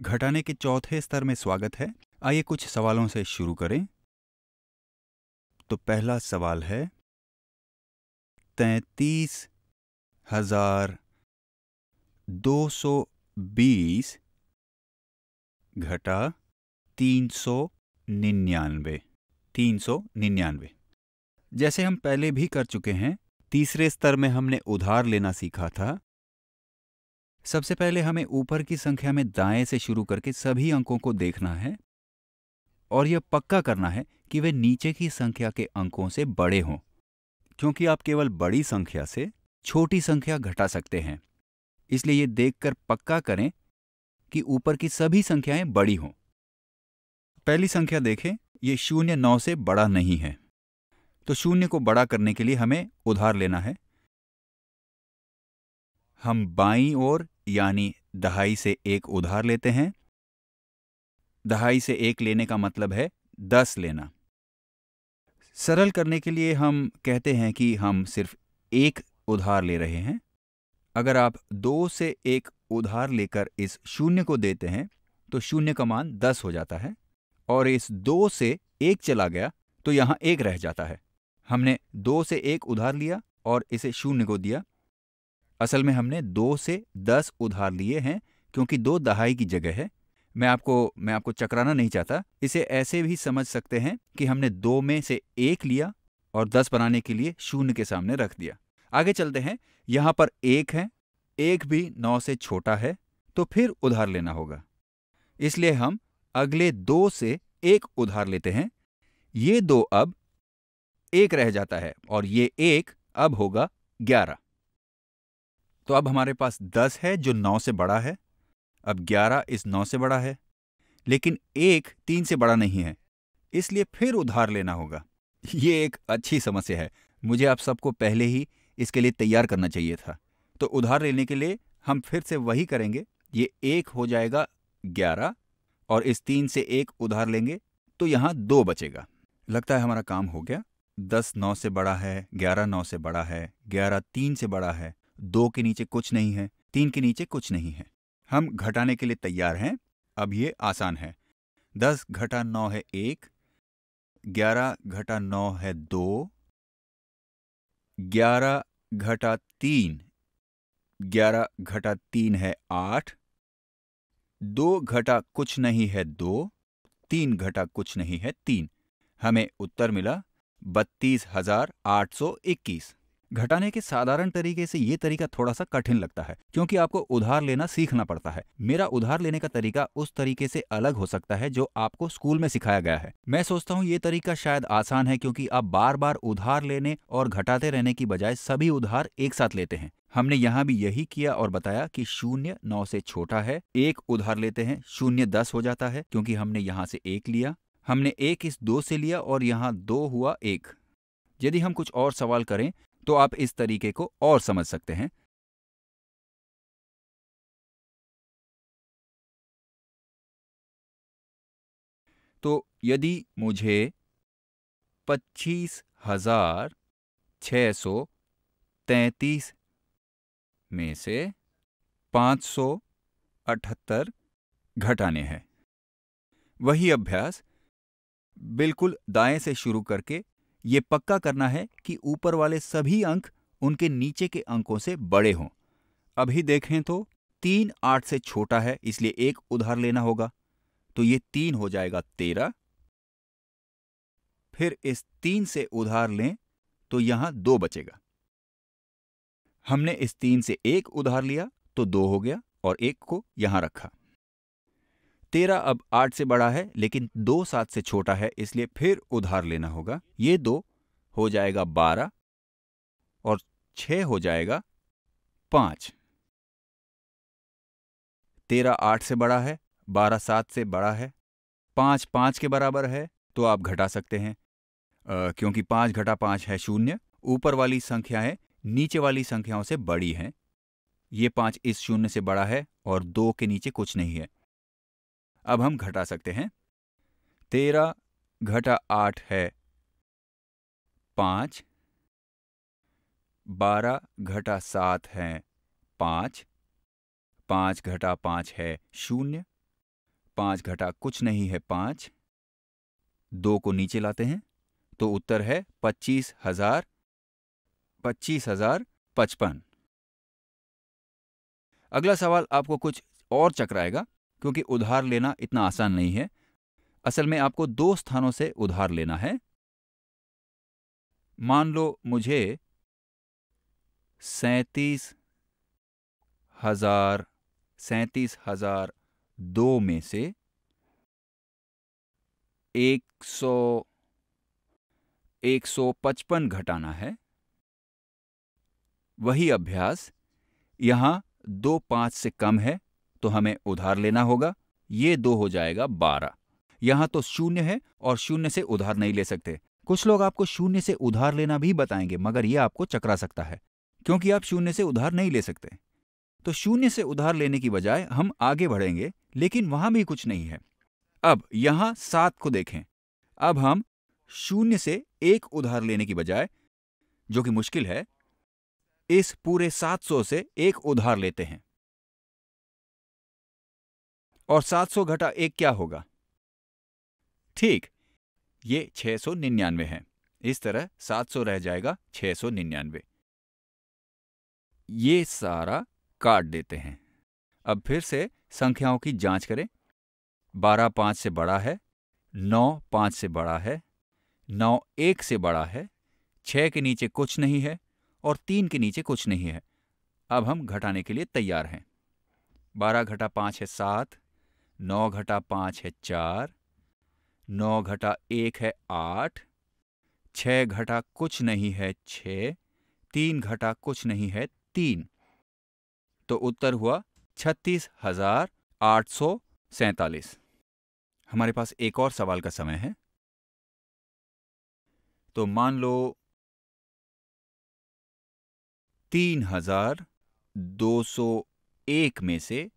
घटाने के चौथे स्तर में स्वागत है आइए कुछ सवालों से शुरू करें तो पहला सवाल है तैतीस हजार दो सौ बीस घटा तीन सौ निन्यानवे तीन सौ निन्यानवे जैसे हम पहले भी कर चुके हैं तीसरे स्तर में हमने उधार लेना सीखा था सबसे पहले हमें ऊपर की संख्या में दाएं से शुरू करके सभी अंकों को देखना है और यह पक्का करना है कि वे नीचे की संख्या के अंकों से बड़े हों क्योंकि आप केवल बड़ी संख्या से छोटी संख्या घटा सकते हैं इसलिए ये देखकर पक्का करें कि ऊपर की सभी संख्याएं बड़ी हों पहली संख्या देखें ये शून्य नौ से बड़ा नहीं है तो शून्य को बड़ा करने के लिए हमें उधार लेना है हम बाईं ओर यानी दहाई से एक उधार लेते हैं दहाई से एक लेने का मतलब है दस लेना सरल करने के लिए हम कहते हैं कि हम सिर्फ एक उधार ले रहे हैं अगर आप दो से एक उधार लेकर इस शून्य को देते हैं तो शून्य का मान दस हो जाता है और इस दो से एक चला गया तो यहां एक रह जाता है हमने दो से एक उधार लिया और इसे शून्य को दिया असल में हमने दो से दस उधार लिए हैं क्योंकि दो दहाई की जगह है मैं आपको मैं आपको चकराना नहीं चाहता इसे ऐसे भी समझ सकते हैं कि हमने दो में से एक लिया और दस बनाने के लिए शून्य के सामने रख दिया आगे चलते हैं यहाँ पर एक है एक भी नौ से छोटा है तो फिर उधार लेना होगा इसलिए हम अगले दो से एक उधार लेते हैं ये दो अब एक रह जाता है और ये एक अब होगा ग्यारह तो अब हमारे पास दस है जो नौ से बड़ा है अब ग्यारह इस नौ से बड़ा है लेकिन एक तीन से बड़ा नहीं है इसलिए फिर उधार लेना होगा ये एक अच्छी समस्या है मुझे आप सबको पहले ही इसके लिए तैयार करना चाहिए था तो उधार लेने के लिए हम फिर से वही करेंगे ये एक हो जाएगा ग्यारह और इस तीन से एक उधार लेंगे तो यहाँ दो बचेगा लगता है हमारा काम हो गया दस नौ से बड़ा है ग्यारह नौ से बड़ा है ग्यारह तीन से बड़ा है दो के नीचे कुछ नहीं है तीन के नीचे कुछ नहीं है हम घटाने के लिए तैयार हैं अब ये आसान है दस घटा नौ है एक ग्यारह घटा नौ है दो ग्यारह घटा तीन ग्यारह घटा तीन है आठ दो घटा कुछ नहीं है दो तीन घटा कुछ नहीं है तीन हमें उत्तर मिला बत्तीस हजार आठ सौ इक्कीस घटाने के साधारण तरीके से ये तरीका थोड़ा सा कठिन लगता है क्योंकि आपको उधार लेना सीखना पड़ता है मेरा उधार लेने का तरीका उस तरीके से अलग हो सकता है जो आपको स्कूल में सिखाया गया है मैं सोचता हूँ ये तरीका शायद आसान है क्योंकि आप बार बार उधार लेने और घटाते रहने की बजाय सभी उधार एक साथ लेते हैं हमने यहाँ भी यही किया और बताया कि शून्य नौ से छोटा है एक उधार लेते हैं शून्य दस हो जाता है क्योंकि हमने यहाँ से एक लिया हमने एक इस दो से लिया और यहाँ दो हुआ एक यदि हम कुछ और सवाल करें तो आप इस तरीके को और समझ सकते हैं तो यदि मुझे पच्चीस हजार छ सौ तैतीस में से पांच सौ अठहत्तर घटाने हैं वही अभ्यास बिल्कुल दाएं से शुरू करके ये पक्का करना है कि ऊपर वाले सभी अंक उनके नीचे के अंकों से बड़े हों अभी देखें तो तीन आठ से छोटा है इसलिए एक उधार लेना होगा तो ये तीन हो जाएगा तेरह फिर इस तीन से उधार लें तो यहां दो बचेगा हमने इस तीन से एक उधार लिया तो दो हो गया और एक को यहां रखा तेरह अब आठ से बड़ा है लेकिन दो सात से छोटा है इसलिए फिर उधार लेना होगा ये दो हो जाएगा बारह और छह हो जाएगा पांच तेरह आठ से बड़ा है बारह सात से बड़ा है पांच पांच के बराबर है तो आप घटा सकते हैं आ, क्योंकि पांच घटा पांच है शून्य ऊपर वाली संख्याएं नीचे वाली संख्याओं से बड़ी हैं ये पांच इस शून्य से बड़ा है और दो के नीचे कुछ नहीं है अब हम घटा सकते हैं तेरह घटा आठ है पाँच बारह घटा सात है पाँच पाँच घटा पाँच है शून्य पाँच घटा कुछ नहीं है पाँच दो को नीचे लाते हैं तो उत्तर है पच्चीस हजार पच्चीस हजार पचपन अगला सवाल आपको कुछ और चकराएगा क्योंकि उधार लेना इतना आसान नहीं है असल में आपको दो स्थानों से उधार लेना है मान लो मुझे सैतीस हजार सैतीस हजार दो में से एक सौ एक सौ पचपन घटाना है वही अभ्यास यहां दो पांच से कम है तो हमें उधार लेना होगा ये दो हो जाएगा बारह यहां तो शून्य है और शून्य से उधार नहीं ले सकते कुछ लोग आपको शून्य से उधार लेना भी बताएंगे मगर यह आपको चकरा सकता है क्योंकि आप शून्य से उधार नहीं ले सकते तो शून्य से उधार लेने की बजाय हम आगे बढ़ेंगे लेकिन वहां भी कुछ नहीं है अब यहां सात को देखें अब हम शून्य से एक उधार लेने की बजाय जो कि मुश्किल है इस पूरे सात सौ से एक उधार लेते हैं और 700 घटा एक क्या होगा ठीक ये 699 है इस तरह 700 रह जाएगा 699 ये सारा काट देते हैं अब फिर से संख्याओं की जांच करें बारह पांच से बड़ा है नौ पांच से बड़ा है नौ एक से बड़ा है छह के नीचे कुछ नहीं है और तीन के नीचे कुछ नहीं है अब हम घटाने के लिए तैयार हैं बारह घटा पांच है सात नौ घटा पाँच है चार नौ घटा एक है आठ छः घटा कुछ नहीं है छ तीन घटा कुछ नहीं है तीन तो उत्तर हुआ छत्तीस हजार आठ सौ सैतालीस हमारे पास एक और सवाल का समय है तो मान लो तीन हजार दो सौ एक में से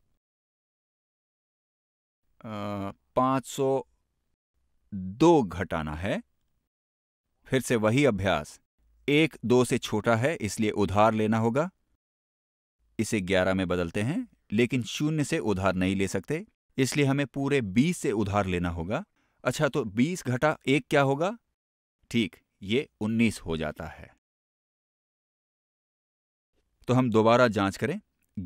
पांच सौ दो घटाना है फिर से वही अभ्यास एक दो से छोटा है इसलिए उधार लेना होगा इसे ग्यारह में बदलते हैं लेकिन शून्य से उधार नहीं ले सकते इसलिए हमें पूरे बीस से उधार लेना होगा अच्छा तो बीस घटा एक क्या होगा ठीक ये उन्नीस हो जाता है तो हम दोबारा जांच करें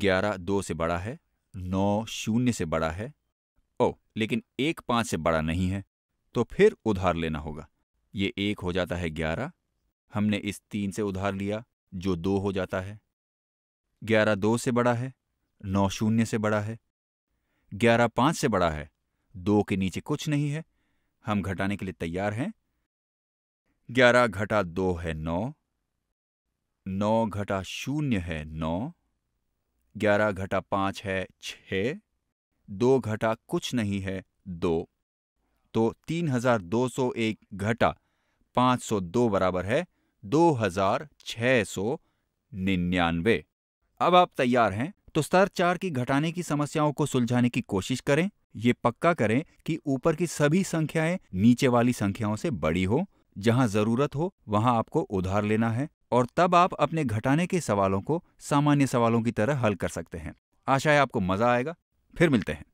ग्यारह दो से बड़ा है नौ शून्य से बड़ा है ओ लेकिन एक पांच से बड़ा नहीं है तो फिर उधार लेना होगा ये एक हो जाता है ग्यारह हमने इस तीन से उधार लिया जो दो हो जाता है ग्यारह दो से बड़ा है नौ शून्य से बड़ा है ग्यारह पांच से बड़ा है दो के नीचे कुछ नहीं है हम घटाने के लिए तैयार हैं ग्यारह घटा दो है नौ नौ घटा शून्य है नौ ग्यारह घटा पांच है छ दो घटा कुछ नहीं है दो तो तीन हजार दो सौ एक घटा पांच सौ दो बराबर है दो हजार छह सौ निन्यानवे अब आप तैयार हैं तो स्तर चार की घटाने की समस्याओं को सुलझाने की कोशिश करें ये पक्का करें कि ऊपर की सभी संख्याएं नीचे वाली संख्याओं से बड़ी हो जहां जरूरत हो वहां आपको उधार लेना है और तब आप अपने घटाने के सवालों को सामान्य सवालों की तरह हल कर सकते हैं आशा है आपको मजा आएगा फिर मिलते हैं